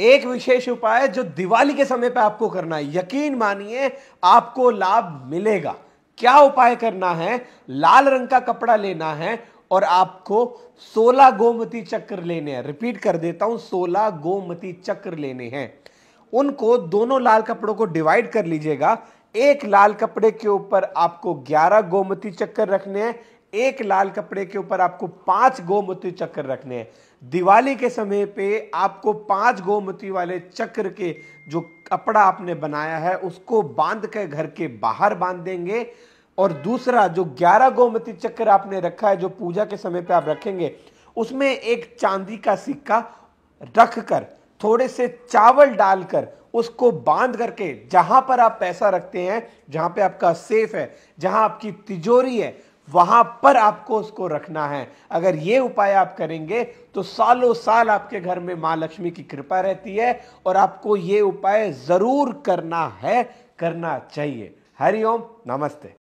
एक विशेष उपाय जो दिवाली के समय पे आपको करना है यकीन मानिए आपको लाभ मिलेगा क्या उपाय करना है लाल रंग का कपड़ा लेना है और आपको 16 गोमती चक्र लेने हैं रिपीट कर देता हूं 16 गोमती चक्र लेने हैं उनको दोनों लाल कपड़ों को डिवाइड कर लीजिएगा एक लाल कपड़े के ऊपर आपको 11 गोमती चक्कर रखने हैं एक लाल कपड़े के ऊपर आपको पांच गोमती चक्र रखने हैं दिवाली के समय पे आपको पांच गोमती वाले चक्र के जो कपड़ा आपने बनाया है उसको बांध कर घर के बाहर बांध देंगे और दूसरा जो ग्यारह गोमती चक्र आपने रखा है जो पूजा के समय पे आप रखेंगे उसमें एक चांदी का सिक्का रख कर थोड़े से चावल डालकर उसको बांध करके जहां पर आप पैसा रखते हैं जहां पे आपका सेफ है जहां आपकी तिजोरी है वहां पर आपको उसको रखना है अगर ये उपाय आप करेंगे तो सालों साल आपके घर में माँ लक्ष्मी की कृपा रहती है और आपको ये उपाय जरूर करना है करना चाहिए हरिओम नमस्ते